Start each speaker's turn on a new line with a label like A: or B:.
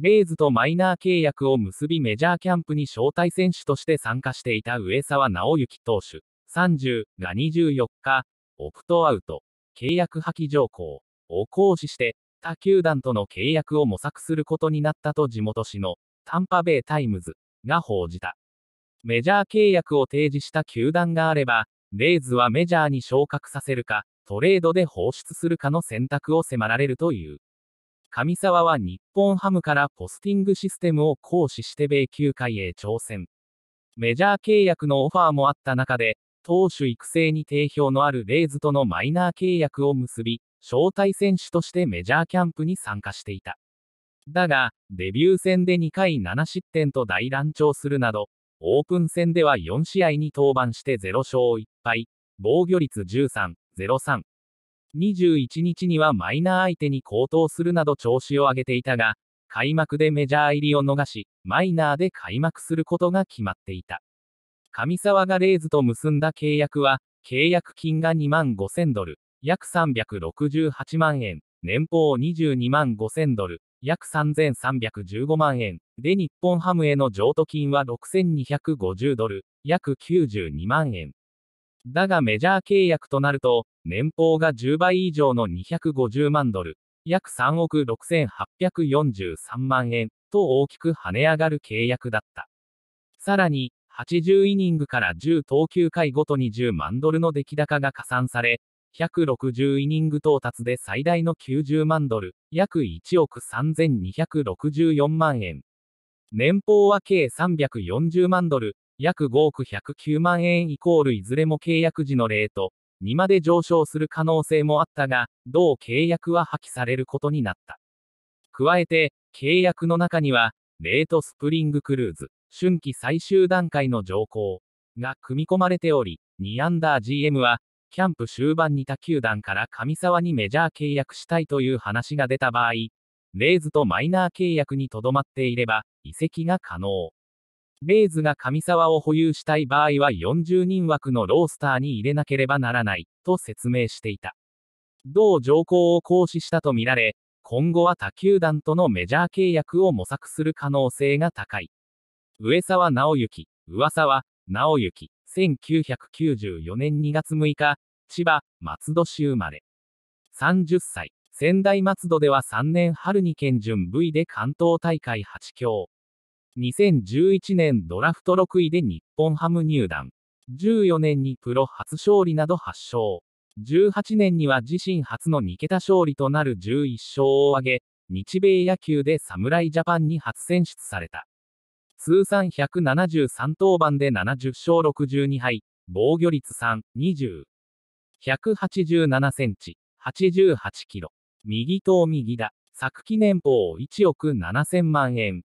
A: レイズとマイナー契約を結びメジャーキャンプに招待選手として参加していた上沢直之投手30が24日、オプトアウト、契約破棄条項を行使して、他球団との契約を模索することになったと地元紙のタンパベイタイムズが報じた。メジャー契約を提示した球団があれば、レイズはメジャーに昇格させるか、トレードで放出するかの選択を迫られるという。上沢は日本ハムからポスティングシステムを行使して米球界へ挑戦。メジャー契約のオファーもあった中で、投手育成に定評のあるレイズとのマイナー契約を結び、招待選手としてメジャーキャンプに参加していた。だが、デビュー戦で2回7失点と大乱調するなど、オープン戦では4試合に登板して0勝1敗、防御率13、03、21日にはマイナー相手に好投するなど調子を上げていたが、開幕でメジャー入りを逃し、マイナーで開幕することが決まっていた。上沢がレイズと結んだ契約は、契約金が2万5000ドル、約368万円、年俸22万5000ドル、約3315万円、で日本ハムへの譲渡金は6250ドル、約92万円。だがメジャー契約となると、年俸が10倍以上の250万ドル、約3億6843万円と大きく跳ね上がる契約だった。さらに、80イニングから10投球回ごとに10万ドルの出来高が加算され、160イニング到達で最大の90万ドル、約1億3264万円。年俸は計340万ドル、約5億109万円イコールいずれも契約時のレート2まで上昇する可能性もあったが、同契約は破棄されることになった。加えて、契約の中には、レートスプリングクルーズ、春季最終段階の条項が組み込まれており、2アンダー GM は、キャンプ終盤に他球団から上沢にメジャー契約したいという話が出た場合、レーズとマイナー契約にとどまっていれば、移籍が可能。レイズが上沢を保有したい場合は40人枠のロースターに入れなければならない、と説明していた。同条項を行使したとみられ、今後は他球団とのメジャー契約を模索する可能性が高い。上沢直行、上沢直行、1994年2月6日、千葉、松戸市生まれ。30歳、仙台松戸では3年春に県準 V で関東大会8強。2011年ドラフト6位で日本ハム入団。14年にプロ初勝利など8勝。18年には自身初の2桁勝利となる11勝を挙げ、日米野球で侍ジャパンに初選出された。通算173登板で70勝62敗、防御率3、20。187センチ、88キロ。右投右だ。昨記年俸1億7000万円。